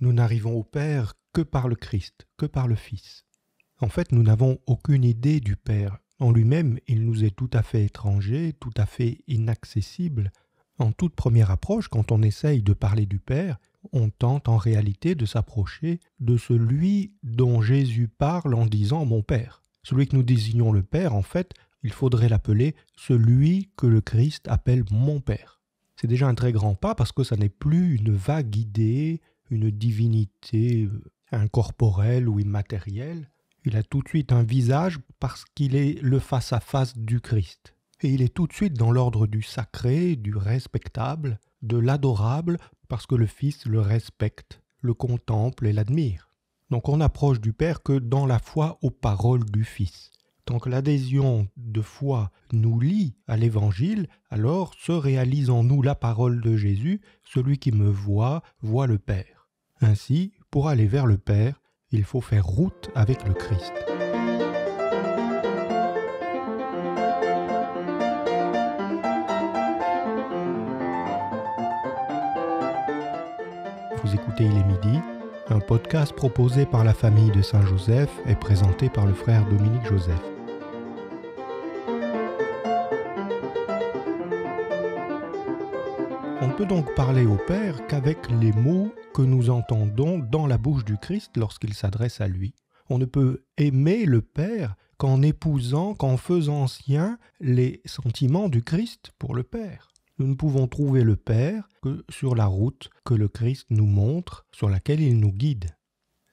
Nous n'arrivons au Père que par le Christ, que par le Fils. En fait, nous n'avons aucune idée du Père. En lui-même, il nous est tout à fait étranger, tout à fait inaccessible. En toute première approche, quand on essaye de parler du Père, on tente en réalité de s'approcher de celui dont Jésus parle en disant mon Père. Celui que nous désignons le Père, en fait, il faudrait l'appeler celui que le Christ appelle mon Père. C'est déjà un très grand pas parce que ça n'est plus une vague idée, une divinité euh, incorporelle ou immatérielle. Il a tout de suite un visage parce qu'il est le face-à-face du Christ. Et il est tout de suite dans l'ordre du sacré, du respectable, de l'adorable, parce que le Fils le respecte, le contemple et l'admire. Donc on n'approche du Père que dans la foi aux paroles du Fils. Tant que l'adhésion de foi nous lie à l'Évangile, alors se réalise en nous la parole de Jésus, celui qui me voit, voit le Père. Ainsi, pour aller vers le Père, il faut faire route avec le Christ. Vous écoutez Il est midi, un podcast proposé par la famille de Saint-Joseph et présenté par le frère Dominique Joseph. On ne peut donc parler au Père qu'avec les mots que nous entendons dans la bouche du Christ lorsqu'il s'adresse à lui. On ne peut aimer le Père qu'en épousant, qu'en faisant sien les sentiments du Christ pour le Père. Nous ne pouvons trouver le Père que sur la route que le Christ nous montre, sur laquelle il nous guide.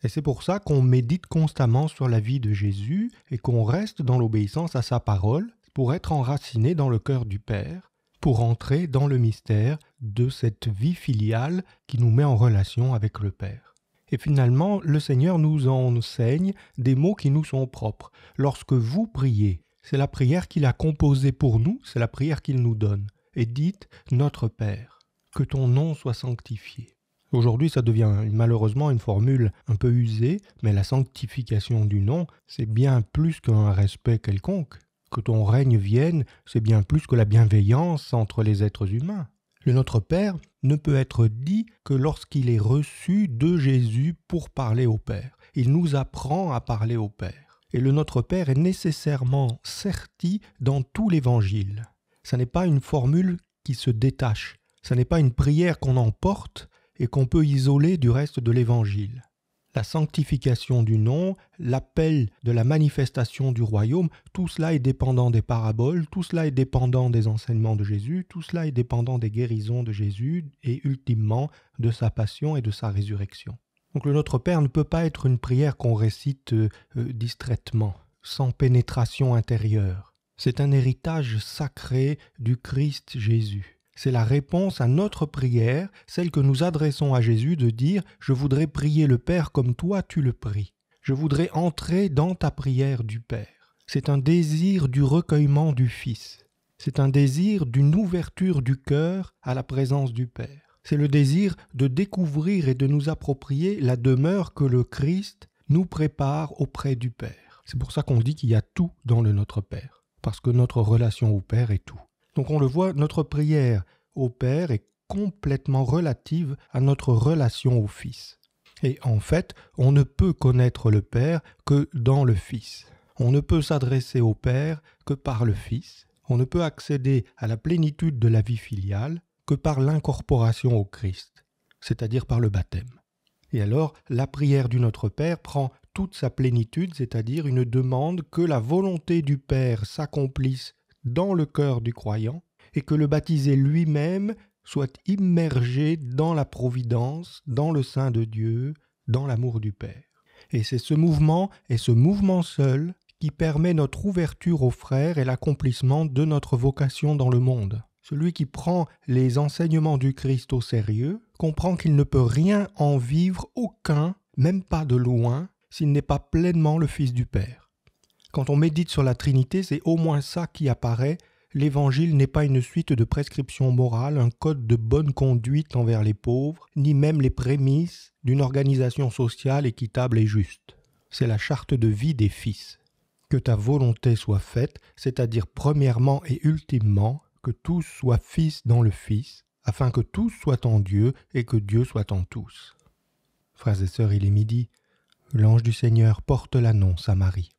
Et c'est pour ça qu'on médite constamment sur la vie de Jésus et qu'on reste dans l'obéissance à sa parole pour être enraciné dans le cœur du Père, pour entrer dans le mystère de cette vie filiale qui nous met en relation avec le Père. Et finalement, le Seigneur nous enseigne des mots qui nous sont propres. Lorsque vous priez, c'est la prière qu'il a composée pour nous, c'est la prière qu'il nous donne. Et dites, Notre Père, que ton nom soit sanctifié. Aujourd'hui, ça devient malheureusement une formule un peu usée, mais la sanctification du nom, c'est bien plus qu'un respect quelconque que ton règne vienne, c'est bien plus que la bienveillance entre les êtres humains. Le Notre Père ne peut être dit que lorsqu'il est reçu de Jésus pour parler au Père. Il nous apprend à parler au Père. Et le Notre Père est nécessairement certi dans tout l'Évangile. Ce n'est pas une formule qui se détache, ce n'est pas une prière qu'on emporte et qu'on peut isoler du reste de l'Évangile la sanctification du nom, l'appel de la manifestation du royaume, tout cela est dépendant des paraboles, tout cela est dépendant des enseignements de Jésus, tout cela est dépendant des guérisons de Jésus et ultimement de sa passion et de sa résurrection. Donc le Notre Père ne peut pas être une prière qu'on récite euh, euh, distraitement, sans pénétration intérieure. C'est un héritage sacré du Christ Jésus. C'est la réponse à notre prière, celle que nous adressons à Jésus de dire ⁇ Je voudrais prier le Père comme toi tu le pries ⁇ Je voudrais entrer dans ta prière du Père. C'est un désir du recueillement du Fils. C'est un désir d'une ouverture du cœur à la présence du Père. C'est le désir de découvrir et de nous approprier la demeure que le Christ nous prépare auprès du Père. C'est pour ça qu'on dit qu'il y a tout dans le Notre Père, parce que notre relation au Père est tout. Donc on le voit, notre prière au Père est complètement relative à notre relation au Fils. Et en fait, on ne peut connaître le Père que dans le Fils. On ne peut s'adresser au Père que par le Fils. On ne peut accéder à la plénitude de la vie filiale que par l'incorporation au Christ, c'est-à-dire par le baptême. Et alors, la prière du Notre Père prend toute sa plénitude, c'est-à-dire une demande que la volonté du Père s'accomplisse dans le cœur du croyant et que le baptisé lui-même soit immergé dans la providence, dans le sein de Dieu, dans l'amour du Père. Et c'est ce mouvement, et ce mouvement seul, qui permet notre ouverture aux frères et l'accomplissement de notre vocation dans le monde. Celui qui prend les enseignements du Christ au sérieux comprend qu'il ne peut rien en vivre aucun, même pas de loin, s'il n'est pas pleinement le Fils du Père. Quand on médite sur la Trinité, c'est au moins ça qui apparaît. L'Évangile n'est pas une suite de prescriptions morales, un code de bonne conduite envers les pauvres, ni même les prémices d'une organisation sociale équitable et juste. C'est la charte de vie des fils. Que ta volonté soit faite, c'est-à-dire premièrement et ultimement, que tous soient fils dans le Fils, afin que tous soient en Dieu et que Dieu soit en tous. Frères et sœurs, il est midi. L'ange du Seigneur porte l'annonce à Marie.